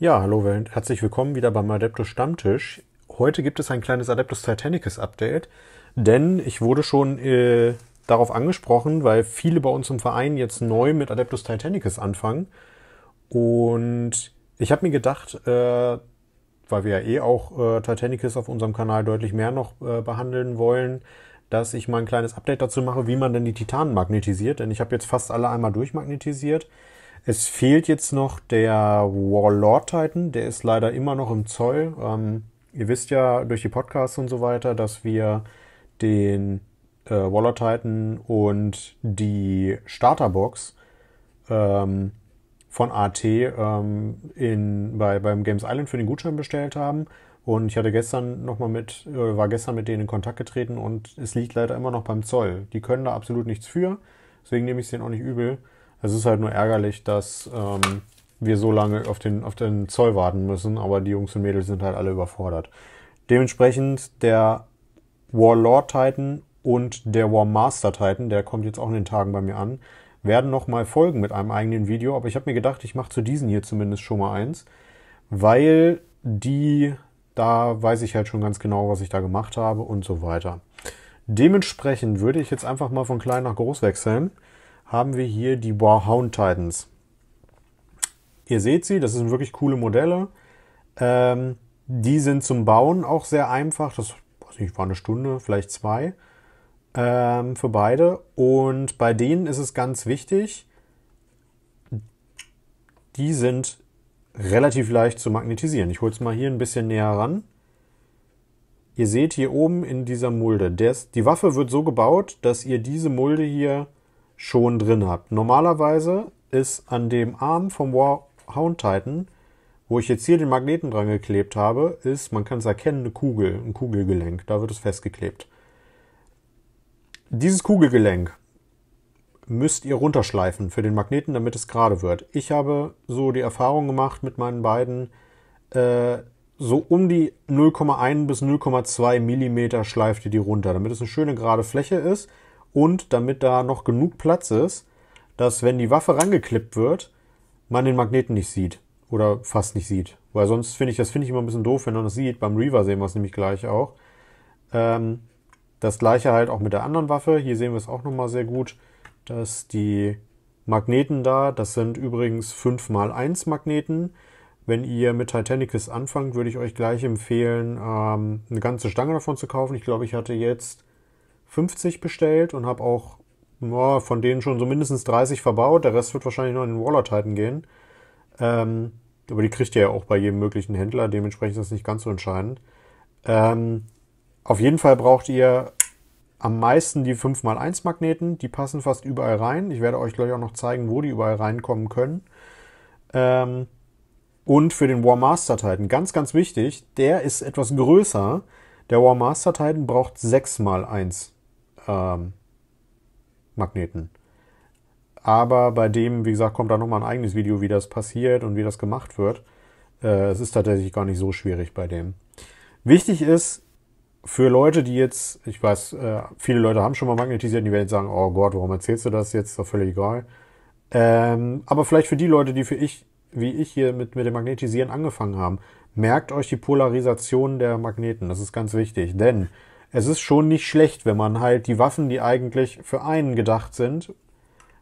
Ja, hallo Welt, herzlich willkommen wieder beim Adeptus Stammtisch. Heute gibt es ein kleines Adeptus Titanicus Update, denn ich wurde schon äh, darauf angesprochen, weil viele bei uns im Verein jetzt neu mit Adeptus Titanicus anfangen. Und ich habe mir gedacht, äh, weil wir ja eh auch äh, Titanicus auf unserem Kanal deutlich mehr noch äh, behandeln wollen, dass ich mal ein kleines Update dazu mache, wie man denn die Titanen magnetisiert. Denn ich habe jetzt fast alle einmal durchmagnetisiert. Es fehlt jetzt noch der Warlord Titan, der ist leider immer noch im Zoll. Ähm, ihr wisst ja durch die Podcasts und so weiter, dass wir den äh, Warlord Titan und die Starterbox ähm, von AT ähm, in, bei, beim Games Island für den Gutschein bestellt haben. Und ich hatte gestern nochmal mit, äh, war gestern mit denen in Kontakt getreten und es liegt leider immer noch beim Zoll. Die können da absolut nichts für, deswegen nehme ich es denen auch nicht übel. Es ist halt nur ärgerlich, dass ähm, wir so lange auf den, auf den Zoll warten müssen, aber die Jungs und Mädels sind halt alle überfordert. Dementsprechend der Warlord Titan und der Warmaster Titan, der kommt jetzt auch in den Tagen bei mir an, werden nochmal folgen mit einem eigenen Video. Aber ich habe mir gedacht, ich mache zu diesen hier zumindest schon mal eins, weil die, da weiß ich halt schon ganz genau, was ich da gemacht habe und so weiter. Dementsprechend würde ich jetzt einfach mal von klein nach groß wechseln haben wir hier die Warhound Titans. Ihr seht sie, das sind wirklich coole Modelle. Ähm, die sind zum Bauen auch sehr einfach. Das weiß nicht, war eine Stunde, vielleicht zwei ähm, für beide. Und bei denen ist es ganz wichtig, die sind relativ leicht zu magnetisieren. Ich hole es mal hier ein bisschen näher ran. Ihr seht hier oben in dieser Mulde, des, die Waffe wird so gebaut, dass ihr diese Mulde hier schon drin habt. Normalerweise ist an dem Arm vom Warhound Titan, wo ich jetzt hier den Magneten dran geklebt habe, ist, man kann es erkennen, eine Kugel, ein Kugelgelenk. Da wird es festgeklebt. Dieses Kugelgelenk müsst ihr runterschleifen für den Magneten, damit es gerade wird. Ich habe so die Erfahrung gemacht mit meinen beiden, äh, so um die 0,1 bis 0,2 Millimeter schleift ihr die runter, damit es eine schöne gerade Fläche ist und damit da noch genug Platz ist, dass wenn die Waffe rangeklippt wird, man den Magneten nicht sieht oder fast nicht sieht. Weil sonst finde ich, das finde ich immer ein bisschen doof, wenn man das sieht. Beim Reaver sehen wir es nämlich gleich auch. Ähm, das gleiche halt auch mit der anderen Waffe. Hier sehen wir es auch nochmal sehr gut, dass die Magneten da, das sind übrigens 5x1 Magneten. Wenn ihr mit Titanicus anfangt, würde ich euch gleich empfehlen, ähm, eine ganze Stange davon zu kaufen. Ich glaube, ich hatte jetzt 50 bestellt und habe auch ja, von denen schon so mindestens 30 verbaut. Der Rest wird wahrscheinlich noch in den Waller Titan gehen. Ähm, aber die kriegt ihr ja auch bei jedem möglichen Händler. Dementsprechend ist das nicht ganz so entscheidend. Ähm, auf jeden Fall braucht ihr am meisten die 5x1 Magneten. Die passen fast überall rein. Ich werde euch gleich auch noch zeigen, wo die überall reinkommen können. Ähm, und für den War Master Titan, ganz, ganz wichtig, der ist etwas größer. Der War Master Titan braucht 6x1 ähm, Magneten. Aber bei dem, wie gesagt, kommt da nochmal ein eigenes Video, wie das passiert und wie das gemacht wird. Äh, es ist tatsächlich gar nicht so schwierig bei dem. Wichtig ist, für Leute, die jetzt, ich weiß, äh, viele Leute haben schon mal magnetisiert und die werden jetzt sagen, oh Gott, warum erzählst du das jetzt? Ist doch völlig egal. Ähm, aber vielleicht für die Leute, die für ich, wie ich hier mit, mit dem Magnetisieren angefangen haben, merkt euch die Polarisation der Magneten. Das ist ganz wichtig, denn es ist schon nicht schlecht, wenn man halt die Waffen, die eigentlich für einen gedacht sind,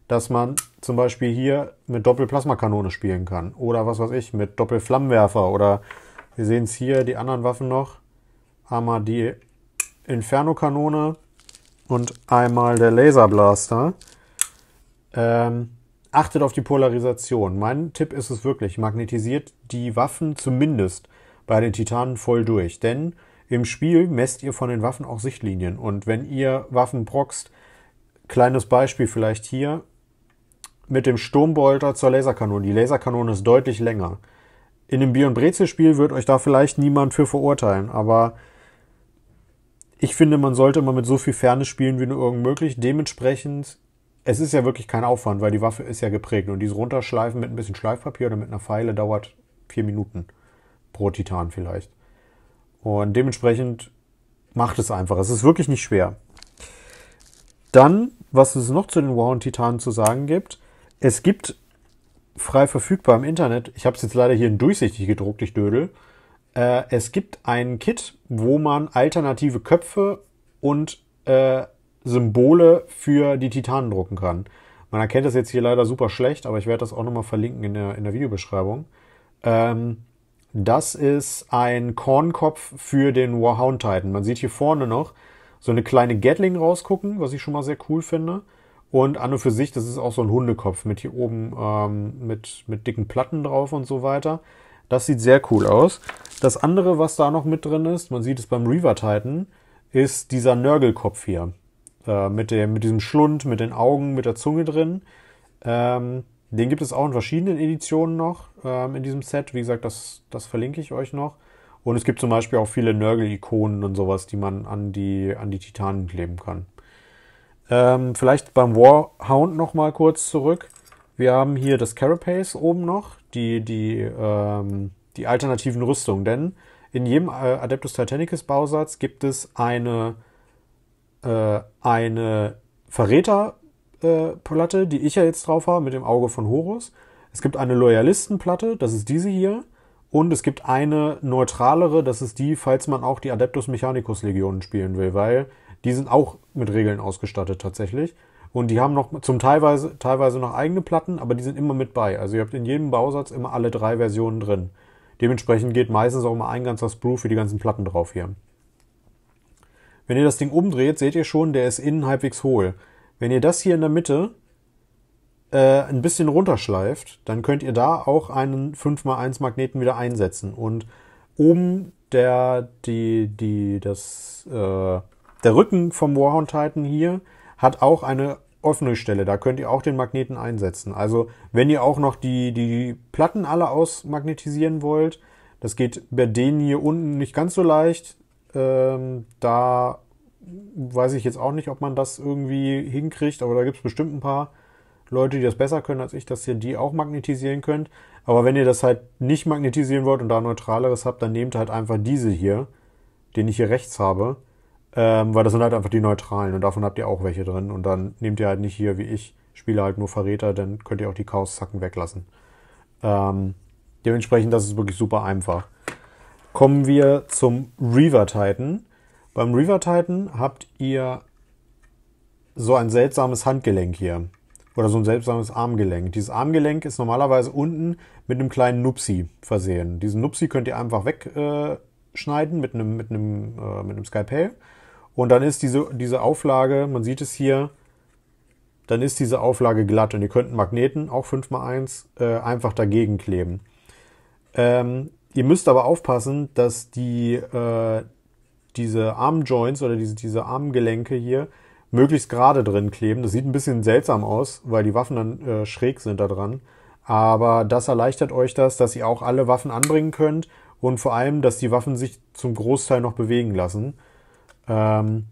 dass man zum Beispiel hier mit Doppelplasmakanone spielen kann. Oder was weiß ich, mit Doppelflammenwerfer. Oder wir sehen es hier, die anderen Waffen noch. Einmal die Inferno-Kanone und einmal der Laserblaster. Ähm, achtet auf die Polarisation. Mein Tipp ist es wirklich, magnetisiert die Waffen zumindest bei den Titanen voll durch. Denn im Spiel messt ihr von den Waffen auch Sichtlinien. Und wenn ihr Waffen proxt, kleines Beispiel vielleicht hier, mit dem Sturmbolter zur Laserkanone. Die Laserkanone ist deutlich länger. In dem Bier- und Brezel-Spiel wird euch da vielleicht niemand für verurteilen, aber ich finde, man sollte immer mit so viel Ferne spielen wie nur irgend möglich. Dementsprechend, es ist ja wirklich kein Aufwand, weil die Waffe ist ja geprägt und dieses Runterschleifen mit ein bisschen Schleifpapier oder mit einer Pfeile dauert vier Minuten pro Titan vielleicht. Und dementsprechend macht es einfach. Es ist wirklich nicht schwer. Dann, was es noch zu den Warren Titanen zu sagen gibt, es gibt frei verfügbar im Internet, ich habe es jetzt leider hier in durchsichtig gedruckt, ich dödel, äh, es gibt ein Kit, wo man alternative Köpfe und äh, Symbole für die Titanen drucken kann. Man erkennt das jetzt hier leider super schlecht, aber ich werde das auch nochmal verlinken in der, in der Videobeschreibung. Ähm, das ist ein Kornkopf für den Warhound Titan. Man sieht hier vorne noch so eine kleine Gatling rausgucken, was ich schon mal sehr cool finde. Und an und für sich, das ist auch so ein Hundekopf mit hier oben ähm, mit, mit dicken Platten drauf und so weiter. Das sieht sehr cool aus. Das andere, was da noch mit drin ist, man sieht es beim Reaver Titan, ist dieser Nörgelkopf hier. Äh, mit, dem, mit diesem Schlund, mit den Augen, mit der Zunge drin. Ähm, den gibt es auch in verschiedenen Editionen noch ähm, in diesem Set. Wie gesagt, das, das verlinke ich euch noch. Und es gibt zum Beispiel auch viele Nörgel-Ikonen und sowas, die man an die, an die Titanen kleben kann. Ähm, vielleicht beim Warhound nochmal kurz zurück. Wir haben hier das Carapace oben noch, die, die, ähm, die alternativen Rüstungen. Denn in jedem äh, Adeptus Titanicus Bausatz gibt es eine, äh, eine Verräter- Platte, die ich ja jetzt drauf habe, mit dem Auge von Horus. Es gibt eine Loyalistenplatte, das ist diese hier. Und es gibt eine neutralere, das ist die, falls man auch die Adeptus Mechanicus Legionen spielen will, weil die sind auch mit Regeln ausgestattet tatsächlich. Und die haben noch zum teilweise, teilweise noch eigene Platten, aber die sind immer mit bei. Also ihr habt in jedem Bausatz immer alle drei Versionen drin. Dementsprechend geht meistens auch immer ein ganzer Sprue für die ganzen Platten drauf hier. Wenn ihr das Ding umdreht, seht ihr schon, der ist innen halbwegs hohl. Wenn ihr das hier in der Mitte äh, ein bisschen runterschleift, dann könnt ihr da auch einen 5x1 Magneten wieder einsetzen. Und oben der, die, die, das, äh, der Rücken vom Warhound Titan hier hat auch eine offene Stelle. Da könnt ihr auch den Magneten einsetzen. Also wenn ihr auch noch die, die Platten alle ausmagnetisieren wollt, das geht bei denen hier unten nicht ganz so leicht. Ähm, da weiß ich jetzt auch nicht, ob man das irgendwie hinkriegt, aber da gibt es bestimmt ein paar Leute, die das besser können als ich, dass ihr die auch magnetisieren könnt. Aber wenn ihr das halt nicht magnetisieren wollt und da neutraleres habt, dann nehmt halt einfach diese hier, den ich hier rechts habe, ähm, weil das sind halt einfach die neutralen und davon habt ihr auch welche drin. Und dann nehmt ihr halt nicht hier, wie ich, spiele halt nur Verräter, dann könnt ihr auch die Chaoszacken weglassen. Ähm, dementsprechend, das ist wirklich super einfach. Kommen wir zum Reaver Titan. Beim River Titan habt ihr so ein seltsames Handgelenk hier. Oder so ein seltsames Armgelenk. Dieses Armgelenk ist normalerweise unten mit einem kleinen Nupsi versehen. Diesen Nupsi könnt ihr einfach wegschneiden äh, mit einem, mit einem, äh, mit einem Skalpell. Und dann ist diese, diese Auflage, man sieht es hier, dann ist diese Auflage glatt und ihr könnt einen Magneten, auch 5x1, äh, einfach dagegen kleben. Ähm, ihr müsst aber aufpassen, dass die, diese Armjoints oder diese, diese Armgelenke hier möglichst gerade drin kleben. Das sieht ein bisschen seltsam aus, weil die Waffen dann äh, schräg sind da dran. Aber das erleichtert euch das, dass ihr auch alle Waffen anbringen könnt und vor allem, dass die Waffen sich zum Großteil noch bewegen lassen. Ähm,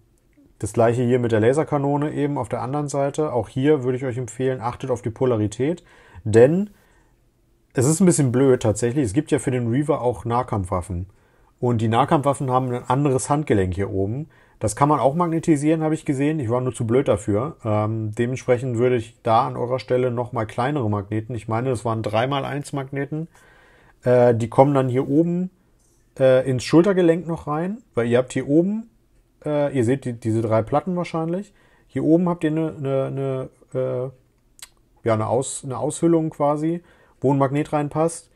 das gleiche hier mit der Laserkanone eben auf der anderen Seite. Auch hier würde ich euch empfehlen, achtet auf die Polarität, denn es ist ein bisschen blöd tatsächlich. Es gibt ja für den Reaver auch Nahkampfwaffen. Und die Nahkampfwaffen haben ein anderes Handgelenk hier oben. Das kann man auch magnetisieren, habe ich gesehen. Ich war nur zu blöd dafür. Ähm, dementsprechend würde ich da an eurer Stelle nochmal kleinere Magneten. Ich meine, das waren 3x1 Magneten. Äh, die kommen dann hier oben äh, ins Schultergelenk noch rein, weil ihr habt hier oben, äh, ihr seht die, diese drei Platten wahrscheinlich. Hier oben habt ihr eine, eine, eine äh, ja, eine, Aus, eine Aushüllung quasi, wo ein Magnet reinpasst.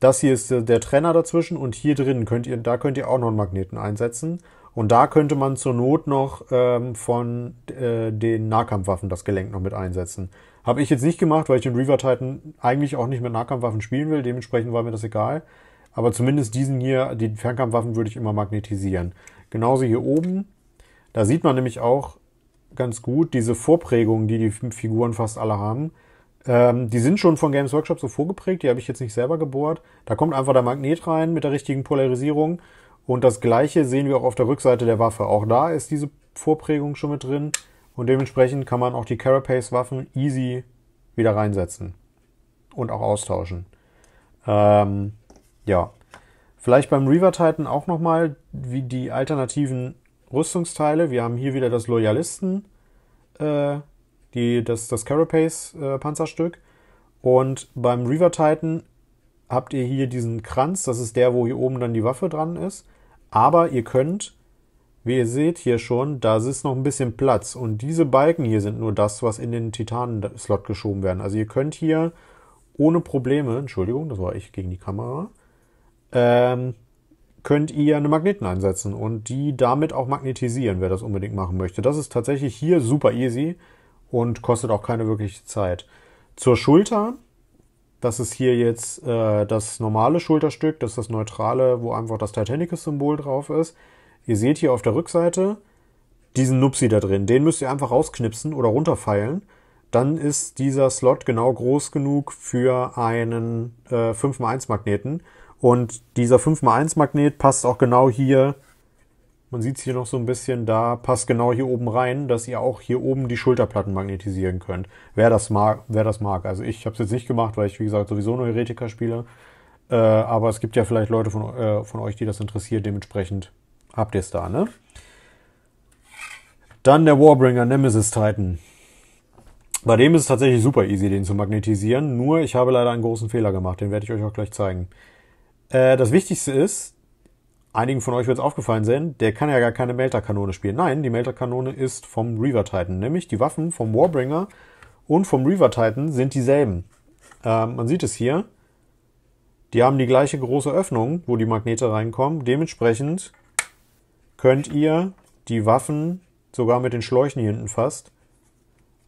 Das hier ist äh, der Trenner dazwischen und hier drin könnt ihr, da könnt ihr auch noch einen Magneten einsetzen. Und da könnte man zur Not noch ähm, von äh, den Nahkampfwaffen das Gelenk noch mit einsetzen. Habe ich jetzt nicht gemacht, weil ich den Reaver Titan eigentlich auch nicht mit Nahkampfwaffen spielen will. Dementsprechend war mir das egal. Aber zumindest diesen hier, die Fernkampfwaffen würde ich immer magnetisieren. Genauso hier oben. Da sieht man nämlich auch ganz gut diese Vorprägungen, die die Figuren fast alle haben. Ähm, die sind schon von Games Workshop so vorgeprägt, die habe ich jetzt nicht selber gebohrt. Da kommt einfach der Magnet rein mit der richtigen Polarisierung. Und das gleiche sehen wir auch auf der Rückseite der Waffe. Auch da ist diese Vorprägung schon mit drin. Und dementsprechend kann man auch die Carapace-Waffen easy wieder reinsetzen. Und auch austauschen. Ähm, ja. Vielleicht beim Reaver Titan auch nochmal, wie die alternativen Rüstungsteile. Wir haben hier wieder das Loyalisten. Äh, die, das, das Carapace-Panzerstück. Äh, und beim Reaver Titan habt ihr hier diesen Kranz, das ist der, wo hier oben dann die Waffe dran ist. Aber ihr könnt, wie ihr seht hier schon, da ist noch ein bisschen Platz. Und diese Balken hier sind nur das, was in den Titanen-Slot geschoben werden. Also ihr könnt hier ohne Probleme, Entschuldigung, das war ich gegen die Kamera, ähm, könnt ihr eine Magneten einsetzen und die damit auch magnetisieren, wer das unbedingt machen möchte. Das ist tatsächlich hier super easy und kostet auch keine wirkliche Zeit. Zur Schulter, das ist hier jetzt äh, das normale Schulterstück, das ist das neutrale, wo einfach das Titanicus-Symbol drauf ist. Ihr seht hier auf der Rückseite diesen Nupsi da drin. Den müsst ihr einfach rausknipsen oder runterfeilen. Dann ist dieser Slot genau groß genug für einen äh, 5x1-Magneten. Und dieser 5x1-Magnet passt auch genau hier man sieht es hier noch so ein bisschen, da passt genau hier oben rein, dass ihr auch hier oben die Schulterplatten magnetisieren könnt. Wer das mag, wer das mag. Also ich habe es jetzt nicht gemacht, weil ich, wie gesagt, sowieso nur Heretiker spiele. Äh, aber es gibt ja vielleicht Leute von, äh, von euch, die das interessiert. Dementsprechend habt ihr es da, ne? Dann der Warbringer Nemesis Titan. Bei dem ist es tatsächlich super easy, den zu magnetisieren. Nur ich habe leider einen großen Fehler gemacht. Den werde ich euch auch gleich zeigen. Äh, das Wichtigste ist, Einigen von euch wird es aufgefallen sein, der kann ja gar keine Melterkanone spielen. Nein, die Melterkanone ist vom Reaver Titan. Nämlich die Waffen vom Warbringer und vom Reaver Titan sind dieselben. Ähm, man sieht es hier. Die haben die gleiche große Öffnung, wo die Magnete reinkommen. Dementsprechend könnt ihr die Waffen sogar mit den Schläuchen hier hinten fast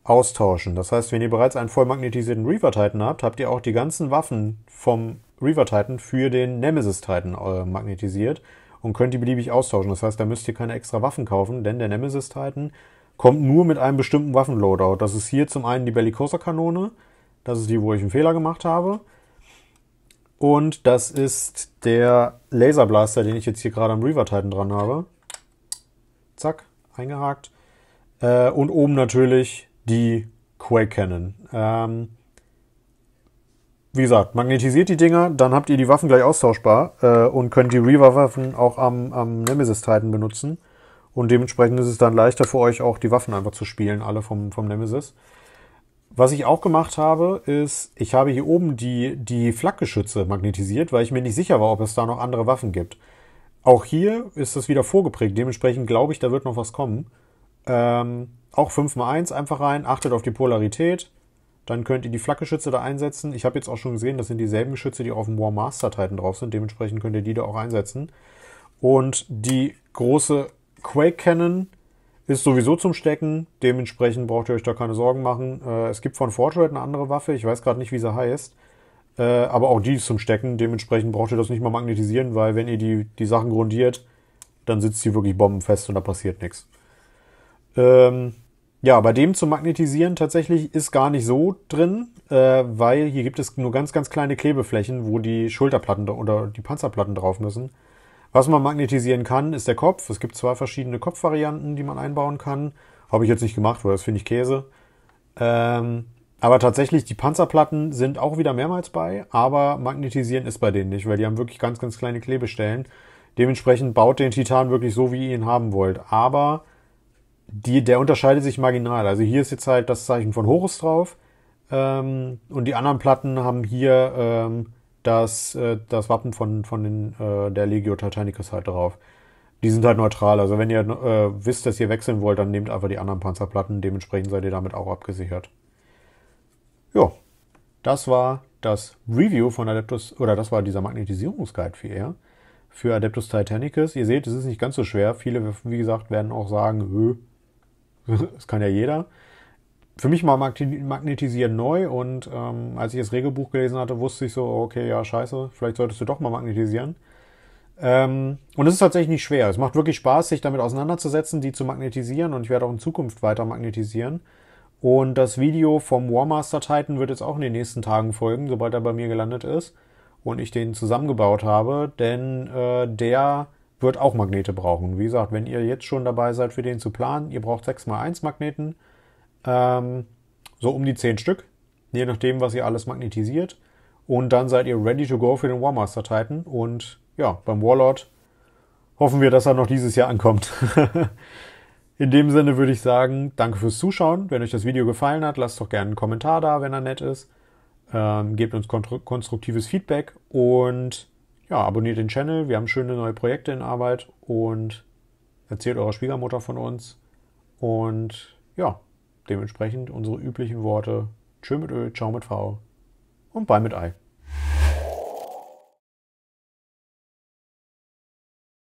austauschen. Das heißt, wenn ihr bereits einen vollmagnetisierten Reaver Titan habt, habt ihr auch die ganzen Waffen vom Reaver Titan für den Nemesis Titan äh, magnetisiert und könnt die beliebig austauschen. Das heißt, da müsst ihr keine extra Waffen kaufen, denn der Nemesis Titan kommt nur mit einem bestimmten Waffenloadout. Das ist hier zum einen die Bellicosa Kanone, das ist die, wo ich einen Fehler gemacht habe. Und das ist der Laserblaster, den ich jetzt hier gerade am Reaver Titan dran habe. Zack, eingehakt. Äh, und oben natürlich die Quake Cannon. Ähm, wie gesagt, magnetisiert die Dinger, dann habt ihr die Waffen gleich austauschbar äh, und könnt die Reaver-Waffen auch am, am Nemesis-Titan benutzen. Und dementsprechend ist es dann leichter für euch auch die Waffen einfach zu spielen, alle vom, vom Nemesis. Was ich auch gemacht habe, ist, ich habe hier oben die, die Flakgeschütze magnetisiert, weil ich mir nicht sicher war, ob es da noch andere Waffen gibt. Auch hier ist das wieder vorgeprägt. Dementsprechend glaube ich, da wird noch was kommen. Ähm, auch 5x1 einfach rein, achtet auf die Polarität. Dann könnt ihr die Flakgeschütze da einsetzen. Ich habe jetzt auch schon gesehen, das sind dieselben Geschütze, die auf dem War Master Titan drauf sind. Dementsprechend könnt ihr die da auch einsetzen. Und die große Quake Cannon ist sowieso zum Stecken. Dementsprechend braucht ihr euch da keine Sorgen machen. Äh, es gibt von Fortnite eine andere Waffe. Ich weiß gerade nicht, wie sie heißt. Äh, aber auch die ist zum Stecken. Dementsprechend braucht ihr das nicht mal magnetisieren, weil wenn ihr die, die Sachen grundiert, dann sitzt sie wirklich bombenfest und da passiert nichts. Ähm, ja, bei dem zu Magnetisieren tatsächlich ist gar nicht so drin, äh, weil hier gibt es nur ganz, ganz kleine Klebeflächen, wo die Schulterplatten oder die Panzerplatten drauf müssen. Was man magnetisieren kann, ist der Kopf. Es gibt zwei verschiedene Kopfvarianten, die man einbauen kann. Habe ich jetzt nicht gemacht, weil das finde ich Käse. Ähm, aber tatsächlich, die Panzerplatten sind auch wieder mehrmals bei, aber magnetisieren ist bei denen nicht, weil die haben wirklich ganz, ganz kleine Klebestellen. Dementsprechend baut den Titan wirklich so, wie ihr ihn haben wollt. Aber die, der unterscheidet sich marginal. Also hier ist jetzt halt das Zeichen von Horus drauf. Ähm, und die anderen Platten haben hier ähm, das, äh, das Wappen von, von den, äh, der Legio Titanicus halt drauf. Die sind halt neutral. Also wenn ihr äh, wisst, dass ihr wechseln wollt, dann nehmt einfach die anderen Panzerplatten. Dementsprechend seid ihr damit auch abgesichert. Ja, das war das Review von Adeptus, oder das war dieser Magnetisierungsguide für eher für Adeptus Titanicus. Ihr seht, es ist nicht ganz so schwer. Viele, wie gesagt, werden auch sagen, das kann ja jeder. Für mich mal Magnetisieren neu und ähm, als ich das Regelbuch gelesen hatte, wusste ich so, okay, ja, scheiße, vielleicht solltest du doch mal magnetisieren. Ähm, und es ist tatsächlich nicht schwer. Es macht wirklich Spaß, sich damit auseinanderzusetzen, die zu magnetisieren und ich werde auch in Zukunft weiter magnetisieren. Und das Video vom Warmaster Titan wird jetzt auch in den nächsten Tagen folgen, sobald er bei mir gelandet ist und ich den zusammengebaut habe, denn äh, der wird auch Magnete brauchen. Wie gesagt, wenn ihr jetzt schon dabei seid, für den zu planen, ihr braucht 6x1 Magneten, ähm, so um die 10 Stück, je nachdem, was ihr alles magnetisiert. Und dann seid ihr ready to go für den Warmaster Titan. Und ja, beim Warlord hoffen wir, dass er noch dieses Jahr ankommt. In dem Sinne würde ich sagen, danke fürs Zuschauen. Wenn euch das Video gefallen hat, lasst doch gerne einen Kommentar da, wenn er nett ist. Ähm, gebt uns konstruktives Feedback und ja, abonniert den Channel. Wir haben schöne neue Projekte in Arbeit und erzählt eurer Schwiegermutter von uns. Und ja, dementsprechend unsere üblichen Worte. Tschö mit Öl, ciao mit V und bye mit Ei.